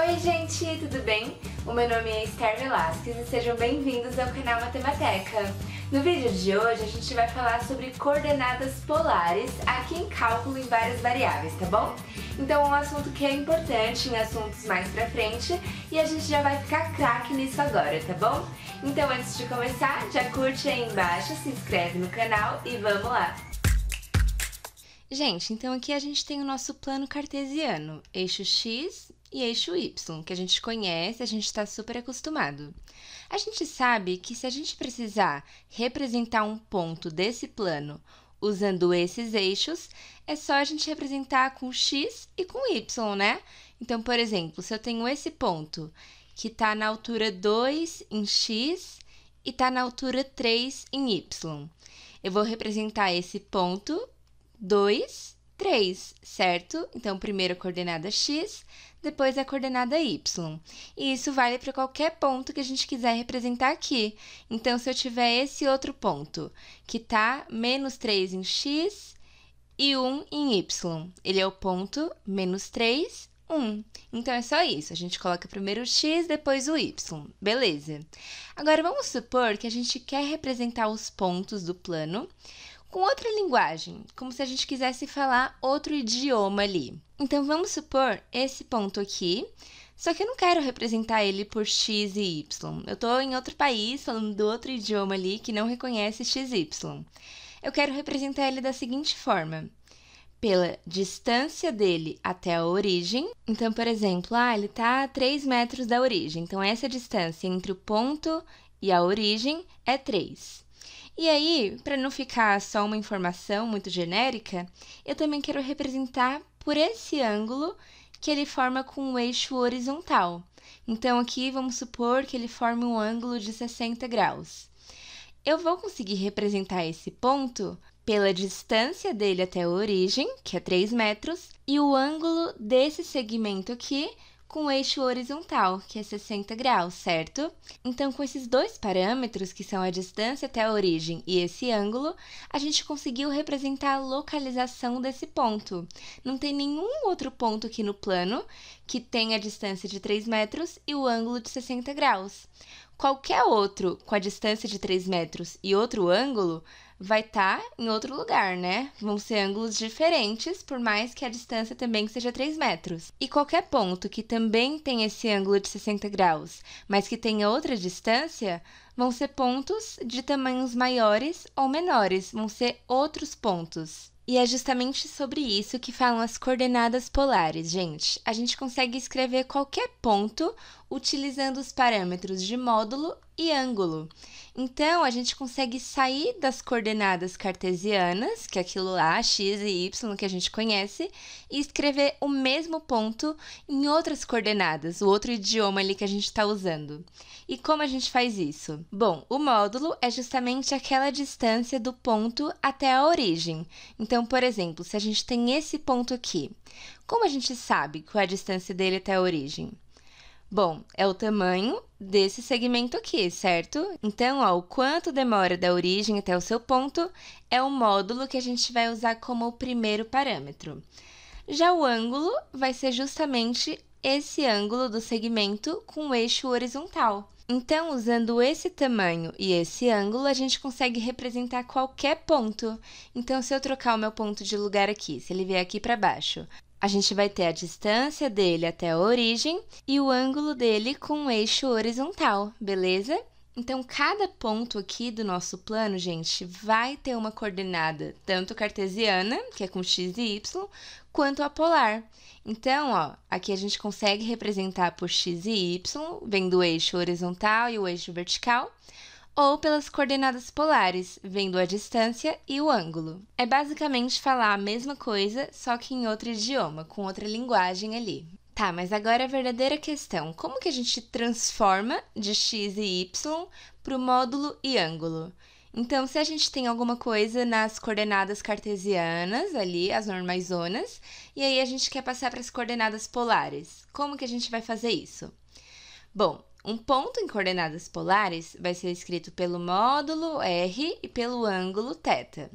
Oi gente, tudo bem? O meu nome é Esther Velasquez e sejam bem-vindos ao canal Matemateca. No vídeo de hoje a gente vai falar sobre coordenadas polares aqui em cálculo em várias variáveis, tá bom? Então é um assunto que é importante em assuntos mais pra frente e a gente já vai ficar craque nisso agora, tá bom? Então antes de começar, já curte aí embaixo, se inscreve no canal e vamos lá! Gente, então aqui a gente tem o nosso plano cartesiano, eixo x, e eixo Y, que a gente conhece, a gente está super acostumado. A gente sabe que se a gente precisar representar um ponto desse plano usando esses eixos, é só a gente representar com X e com Y, né? Então, por exemplo, se eu tenho esse ponto que está na altura 2 em X e está na altura 3 em Y, eu vou representar esse ponto 2, 3, certo? Então, primeira coordenada X, depois a é coordenada y. E isso vale para qualquer ponto que a gente quiser representar aqui. Então, se eu tiver esse outro ponto, que está menos 3 em x e 1 em y, ele é o ponto menos 3, 1. Então, é só isso. A gente coloca primeiro o x, depois o y. Beleza. Agora, vamos supor que a gente quer representar os pontos do plano com outra linguagem, como se a gente quisesse falar outro idioma ali. Então vamos supor esse ponto aqui, só que eu não quero representar ele por x e y. Eu estou em outro país, falando do outro idioma ali que não reconhece x e y. Eu quero representar ele da seguinte forma: pela distância dele até a origem. Então, por exemplo, ah, ele está a 3 metros da origem. Então, essa distância entre o ponto e a origem é 3. E aí, para não ficar só uma informação muito genérica, eu também quero representar por esse ângulo que ele forma com o eixo horizontal. Então, aqui vamos supor que ele forme um ângulo de 60 graus. Eu vou conseguir representar esse ponto pela distância dele até a origem, que é 3 metros, e o ângulo desse segmento aqui com eixo horizontal, que é 60 graus, certo? Então, com esses dois parâmetros, que são a distância até a origem e esse ângulo, a gente conseguiu representar a localização desse ponto. Não tem nenhum outro ponto aqui no plano que tenha a distância de 3 metros e o ângulo de 60 graus. Qualquer outro com a distância de 3 metros e outro ângulo vai estar tá em outro lugar, né? Vão ser ângulos diferentes, por mais que a distância também seja 3 metros. E qualquer ponto que também tenha esse ângulo de 60 graus, mas que tenha outra distância, vão ser pontos de tamanhos maiores ou menores, vão ser outros pontos. E é justamente sobre isso que falam as coordenadas polares, gente. A gente consegue escrever qualquer ponto utilizando os parâmetros de módulo e ângulo. Então, a gente consegue sair das coordenadas cartesianas, que é aquilo lá x e y que a gente conhece, e escrever o mesmo ponto em outras coordenadas, o outro idioma ali que a gente está usando. E como a gente faz isso? Bom, o módulo é justamente aquela distância do ponto até a origem. Então, por exemplo, se a gente tem esse ponto aqui, como a gente sabe qual é a distância dele até a origem? Bom, é o tamanho desse segmento aqui, certo? Então, ó, o quanto demora da origem até o seu ponto é o módulo que a gente vai usar como o primeiro parâmetro. Já o ângulo vai ser justamente esse ângulo do segmento com o eixo horizontal. Então, usando esse tamanho e esse ângulo, a gente consegue representar qualquer ponto. Então, se eu trocar o meu ponto de lugar aqui, se ele vier aqui para baixo, a gente vai ter a distância dele até a origem e o ângulo dele com o eixo horizontal, beleza? Então, cada ponto aqui do nosso plano, gente, vai ter uma coordenada tanto cartesiana, que é com x e y, quanto a polar. Então, ó, aqui a gente consegue representar por x e y, vendo o eixo horizontal e o eixo vertical, ou pelas coordenadas polares, vendo a distância e o ângulo. É basicamente falar a mesma coisa, só que em outro idioma, com outra linguagem ali. Tá, mas agora a verdadeira questão: como que a gente transforma de x e y para o módulo e ângulo? Então, se a gente tem alguma coisa nas coordenadas cartesianas, ali, as zonas, e aí a gente quer passar para as coordenadas polares, como que a gente vai fazer isso? Bom, um ponto em coordenadas polares vai ser escrito pelo módulo r e pelo ângulo θ.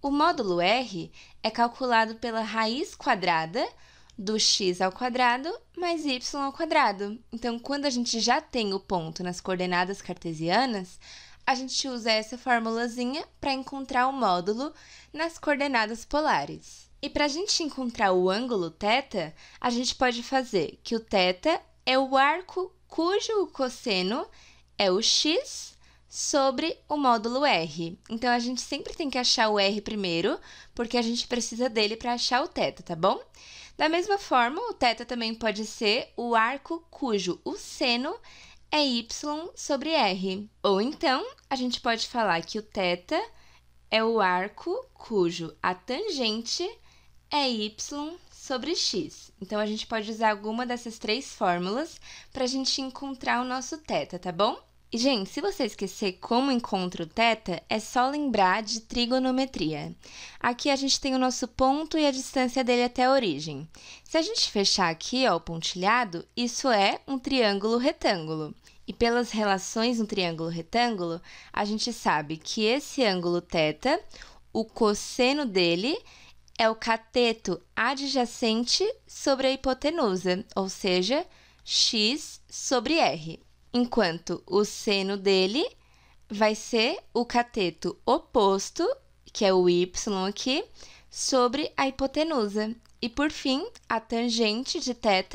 O módulo r é calculado pela raiz quadrada do x ao quadrado mais y ao quadrado. Então, quando a gente já tem o ponto nas coordenadas cartesianas, a gente usa essa formulazinha para encontrar o módulo nas coordenadas polares. E para a gente encontrar o ângulo θ, a gente pode fazer que o θ é o arco cujo cosseno é o x sobre o módulo r. Então, a gente sempre tem que achar o r primeiro, porque a gente precisa dele para achar o θ, tá bom? Da mesma forma, o θ também pode ser o arco cujo o seno é y sobre r. Ou então, a gente pode falar que o θ é o arco cujo a tangente é é y sobre x. Então, a gente pode usar alguma dessas três fórmulas para a gente encontrar o nosso θ, tá bom? E, gente, se você esquecer como encontra o θ, é só lembrar de trigonometria. Aqui a gente tem o nosso ponto e a distância dele até a origem. Se a gente fechar aqui ó, o pontilhado, isso é um triângulo retângulo. E pelas relações no triângulo retângulo, a gente sabe que esse ângulo θ, o cosseno dele é o cateto adjacente sobre a hipotenusa, ou seja, x sobre r, enquanto o seno dele vai ser o cateto oposto, que é o y aqui, sobre a hipotenusa. E, por fim, a tangente de θ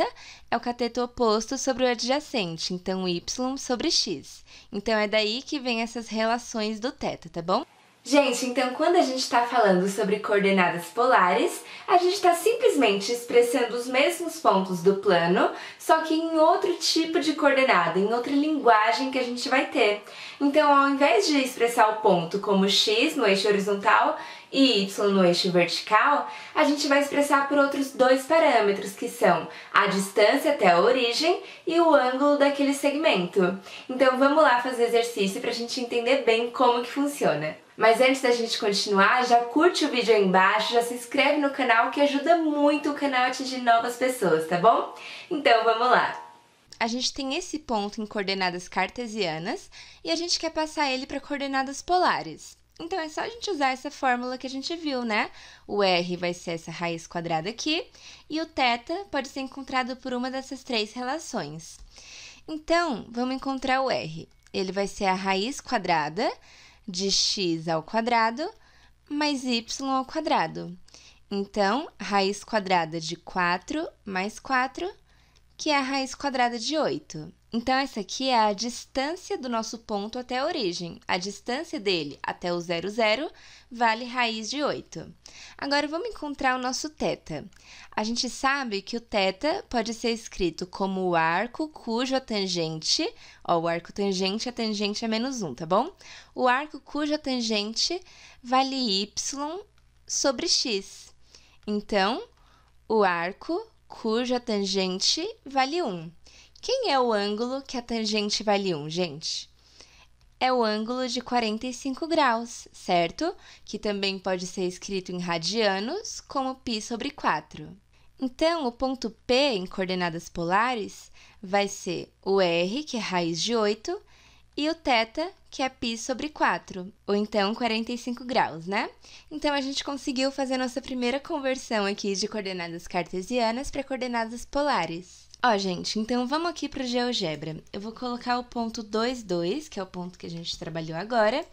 é o cateto oposto sobre o adjacente, então y sobre x. Então, é daí que vem essas relações do θ, tá bom? Gente, então quando a gente está falando sobre coordenadas polares, a gente está simplesmente expressando os mesmos pontos do plano só que em outro tipo de coordenada, em outra linguagem que a gente vai ter. Então, ao invés de expressar o ponto como x no eixo horizontal e y no eixo vertical, a gente vai expressar por outros dois parâmetros, que são a distância até a origem e o ângulo daquele segmento. Então, vamos lá fazer exercício para a gente entender bem como que funciona. Mas antes da gente continuar, já curte o vídeo aí embaixo, já se inscreve no canal que ajuda muito o canal a atingir novas pessoas, tá bom? Então, vamos vamos lá. A gente tem esse ponto em coordenadas cartesianas e a gente quer passar ele para coordenadas polares. Então é só a gente usar essa fórmula que a gente viu, né? O r vai ser essa raiz quadrada aqui e o θ pode ser encontrado por uma dessas três relações. Então, vamos encontrar o r. Ele vai ser a raiz quadrada de x ao quadrado mais y ao quadrado. Então, raiz quadrada de 4 mais 4 que é a raiz quadrada de 8. Então, essa aqui é a distância do nosso ponto até a origem. A distância dele até o zero zero vale raiz de 8. Agora, vamos encontrar o nosso θ. A gente sabe que o θ pode ser escrito como o arco cujo a tangente... Ó, o arco tangente, a tangente é menos 1, tá bom? O arco cuja tangente vale y sobre x. Então, o arco cuja tangente vale 1. Quem é o ângulo que a tangente vale 1, gente? É o ângulo de 45 graus, certo? Que também pode ser escrito em radianos como π sobre 4. Então, o ponto P em coordenadas polares vai ser o R, que é raiz de 8, e o θ, que é π sobre 4, ou então 45 graus, né? Então a gente conseguiu fazer nossa primeira conversão aqui de coordenadas cartesianas para coordenadas polares. Ó, gente, então vamos aqui para o GeoGebra. Eu vou colocar o ponto 2, 2, que é o ponto que a gente trabalhou agora,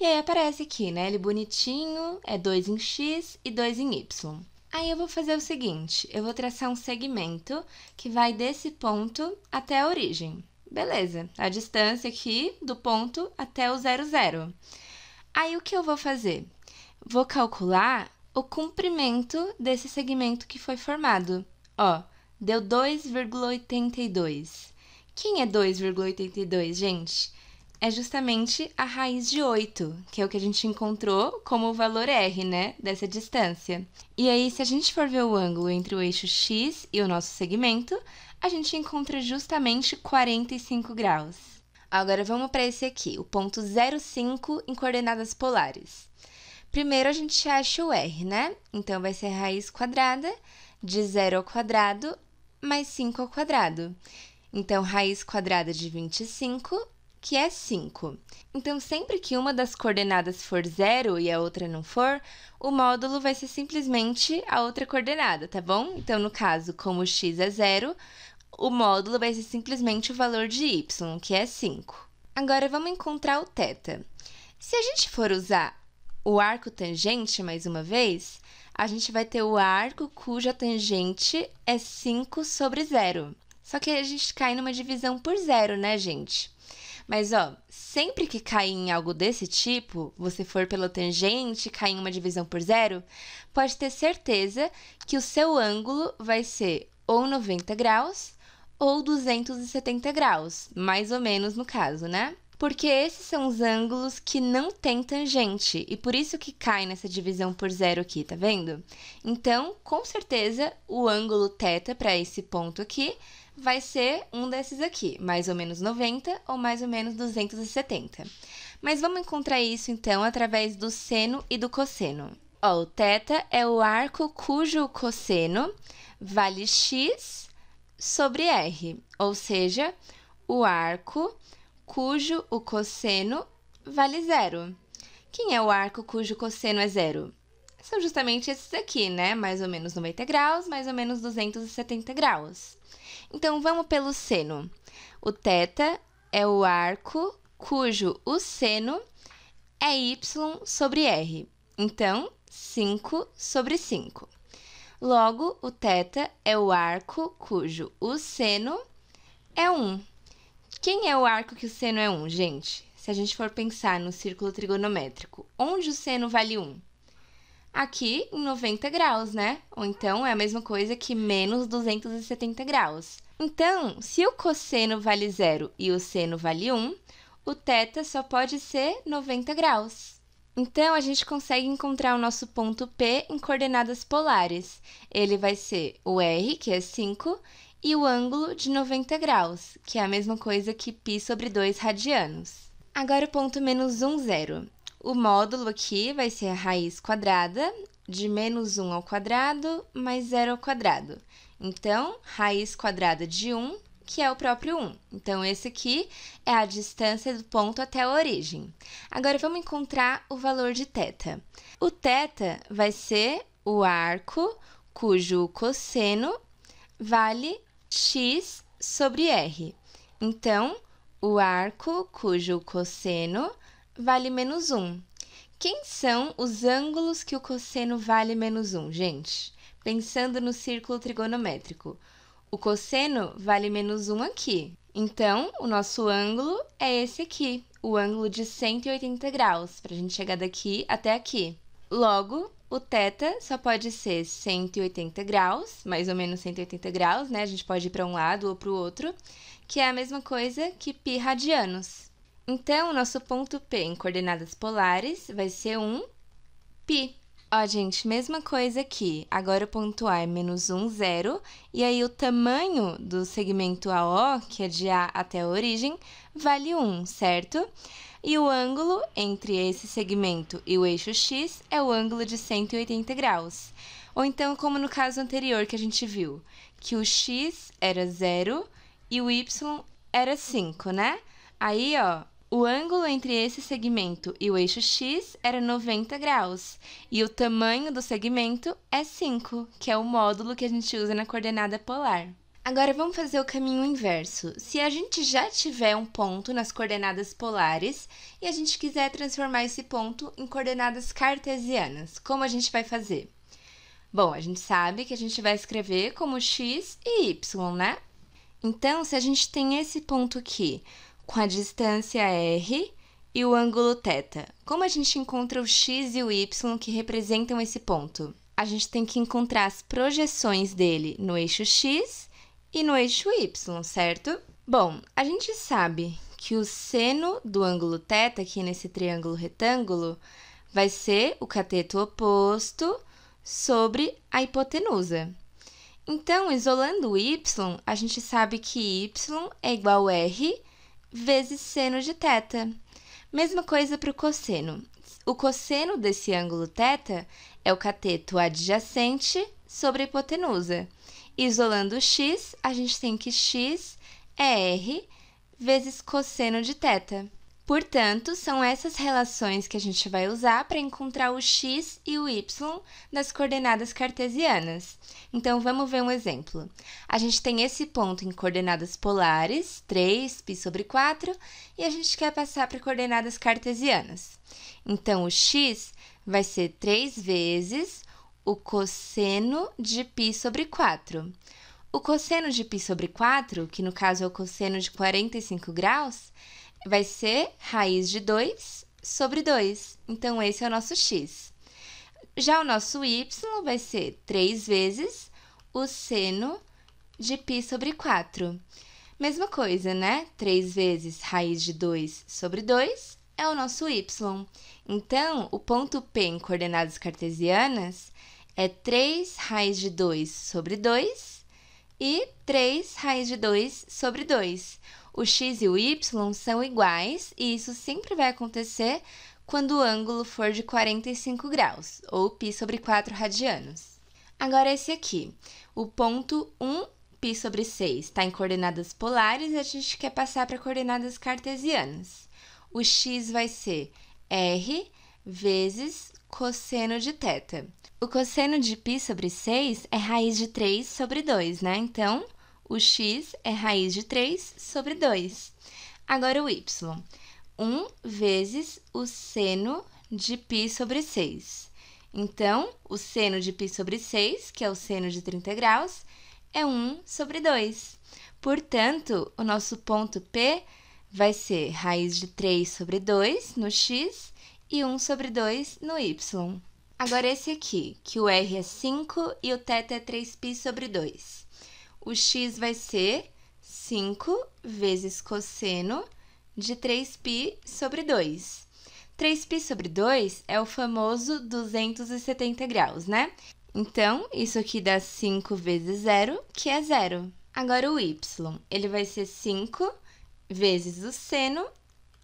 e aí aparece aqui, né? Ele é bonitinho, é 2 em x e 2 em y. Aí eu vou fazer o seguinte, eu vou traçar um segmento que vai desse ponto até a origem beleza, a distância aqui do ponto até o zero zero. Aí o que eu vou fazer? Vou calcular o comprimento desse segmento que foi formado. Ó, deu 2,82. Quem é 2,82, gente? É justamente a raiz de 8, que é o que a gente encontrou como o valor R, né, dessa distância. E aí, se a gente for ver o ângulo entre o eixo X e o nosso segmento, a gente encontra justamente 45 graus. Agora vamos para esse aqui, o ponto 05 em coordenadas polares. Primeiro a gente acha o R, né? Então vai ser a raiz quadrada de 0 ao quadrado mais 5 ao quadrado. Então, raiz quadrada de 25, que é 5. Então, sempre que uma das coordenadas for zero e a outra não for, o módulo vai ser simplesmente a outra coordenada, tá bom? Então, no caso, como x é zero, o módulo vai ser simplesmente o valor de y, que é 5. Agora vamos encontrar o θ. Se a gente for usar o arco tangente mais uma vez, a gente vai ter o arco cuja tangente é 5 sobre zero. Só que a gente cai numa divisão por zero, né, gente? Mas, ó, sempre que cair em algo desse tipo, você for pela tangente, cair em uma divisão por zero, pode ter certeza que o seu ângulo vai ser ou 90 graus ou 270 graus, mais ou menos no caso, né? Porque esses são os ângulos que não tem tangente e por isso que cai nessa divisão por zero aqui, tá vendo? Então, com certeza, o ângulo θ para esse ponto aqui vai ser um desses aqui, mais ou menos 90 ou mais ou menos 270. Mas vamos encontrar isso, então, através do seno e do cosseno. Ó, o θ é o arco cujo cosseno vale x sobre R, ou seja, o arco cujo o cosseno vale zero. Quem é o arco cujo cosseno é zero? São justamente esses aqui, né? Mais ou menos 90 graus, mais ou menos 270 graus. Então, vamos pelo seno. O θ é o arco cujo o seno é y sobre r. Então, 5 sobre 5. Logo, o θ é o arco cujo o seno é 1. Quem é o arco que o seno é 1, gente? Se a gente for pensar no círculo trigonométrico, onde o seno vale 1? Aqui em 90 graus, né? Ou então é a mesma coisa que menos 270 graus. Então, se o cosseno vale 0 e o seno vale 1, o θ só pode ser 90 graus. Então, a gente consegue encontrar o nosso ponto P em coordenadas polares. Ele vai ser o R, que é 5, e o ângulo de 90 graus, que é a mesma coisa que π sobre 2 radianos. Agora o ponto menos 1, 0. O módulo aqui vai ser a raiz quadrada de menos 1 ao quadrado mais 0 ao quadrado. Então, raiz quadrada de 1 que é o próprio 1. Então, esse aqui é a distância do ponto até a origem. Agora, vamos encontrar o valor de θ. O θ vai ser o arco cujo cosseno vale x sobre r. Então, o arco cujo cosseno vale menos 1. Quem são os ângulos que o cosseno vale menos 1, gente? Pensando no círculo trigonométrico, o cosseno vale menos 1 aqui. Então, o nosso ângulo é esse aqui, o ângulo de 180 graus, para a gente chegar daqui até aqui. Logo, o θ só pode ser 180 graus, mais ou menos 180 graus, né? A gente pode ir para um lado ou para o outro, que é a mesma coisa que π radianos. Então, o nosso ponto P em coordenadas polares vai ser 1, π. Ó, gente, mesma coisa aqui. Agora o ponto A é menos 1, 0. E aí o tamanho do segmento AO, que é de A até a origem, vale 1, certo? E o ângulo entre esse segmento e o eixo X é o ângulo de 180 graus. Ou então, como no caso anterior que a gente viu, que o X era 0 e o Y era 5, né? Aí, ó, o ângulo entre esse segmento e o eixo X era 90 graus, e o tamanho do segmento é 5, que é o módulo que a gente usa na coordenada polar. Agora vamos fazer o caminho inverso. Se a gente já tiver um ponto nas coordenadas polares e a gente quiser transformar esse ponto em coordenadas cartesianas, como a gente vai fazer? Bom, a gente sabe que a gente vai escrever como x e y, né? Então, se a gente tem esse ponto aqui, com a distância r e o ângulo θ. Como a gente encontra o x e o y que representam esse ponto? A gente tem que encontrar as projeções dele no eixo x e no eixo y, certo? Bom, a gente sabe que o seno do ângulo θ, aqui é nesse triângulo retângulo, vai ser o cateto oposto sobre a hipotenusa. Então, isolando o y, a gente sabe que y é igual a r vezes seno de θ. Mesma coisa para o cosseno. O cosseno desse ângulo θ é o cateto adjacente sobre a hipotenusa. Isolando o x, a gente tem que x é r vezes cosseno de θ. Portanto, são essas relações que a gente vai usar para encontrar o x e o y das coordenadas cartesianas. Então, vamos ver um exemplo. A gente tem esse ponto em coordenadas polares, 3, π sobre 4, e a gente quer passar para coordenadas cartesianas. Então, o x vai ser 3 vezes o cosseno de π sobre 4. O cosseno de π sobre 4, que no caso é o cosseno de 45 graus, vai ser raiz de 2 sobre 2. Então, esse é o nosso x. Já o nosso y vai ser 3 vezes o seno de π sobre 4. Mesma coisa, né? 3 vezes raiz de 2 sobre 2 é o nosso y. Então, o ponto P em coordenadas cartesianas é 3 raiz de 2 sobre 2 e 3 raiz de 2 sobre 2. O x e o y são iguais e isso sempre vai acontecer quando o ângulo for de 45 graus, ou π sobre 4 radianos. Agora esse aqui, o ponto 1, π sobre 6, está em coordenadas polares e a gente quer passar para coordenadas cartesianas. O x vai ser r vezes cosseno de θ. O cosseno de π sobre 6 é raiz de 3 sobre 2, né? Então, o x é raiz de 3 sobre 2. Agora o y. 1 vezes o seno de π sobre 6. Então, o seno de π sobre 6, que é o seno de 30 graus, é 1 sobre 2. Portanto, o nosso ponto P vai ser raiz de 3 sobre 2 no x e 1 sobre 2 no y. Agora esse aqui, que o r é 5 e o θ é 3π sobre 2 o x vai ser 5 vezes cosseno de 3π sobre 2. 3π sobre 2 é o famoso 270 graus, né? Então, isso aqui dá 5 vezes 0, que é 0. Agora, o y, ele vai ser 5 vezes o seno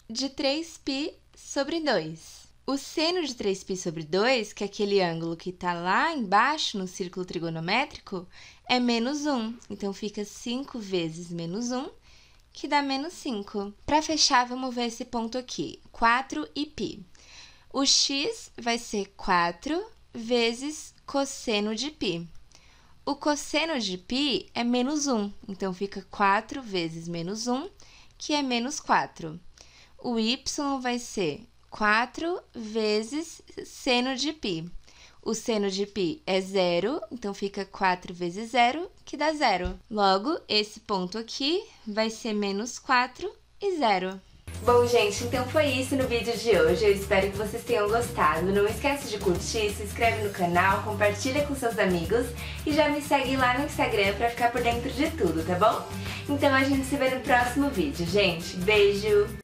de 3π sobre 2. O seno de 3π sobre 2, que é aquele ângulo que está lá embaixo no círculo trigonométrico, é menos 1. Então fica 5 vezes menos 1, que dá menos 5. Para fechar, vamos ver esse ponto aqui, 4 e π. O x vai ser 4 vezes cosseno de π. O cosseno de π é menos 1, então fica 4 vezes menos 1, que é menos 4. O y vai ser 4 vezes seno de π. O seno de π é zero, então fica 4 vezes zero, que dá zero. Logo, esse ponto aqui vai ser menos 4 e zero. Bom, gente, então foi isso no vídeo de hoje. Eu espero que vocês tenham gostado. Não esquece de curtir, se inscreve no canal, compartilha com seus amigos e já me segue lá no Instagram pra ficar por dentro de tudo, tá bom? Então a gente se vê no próximo vídeo, gente. Beijo!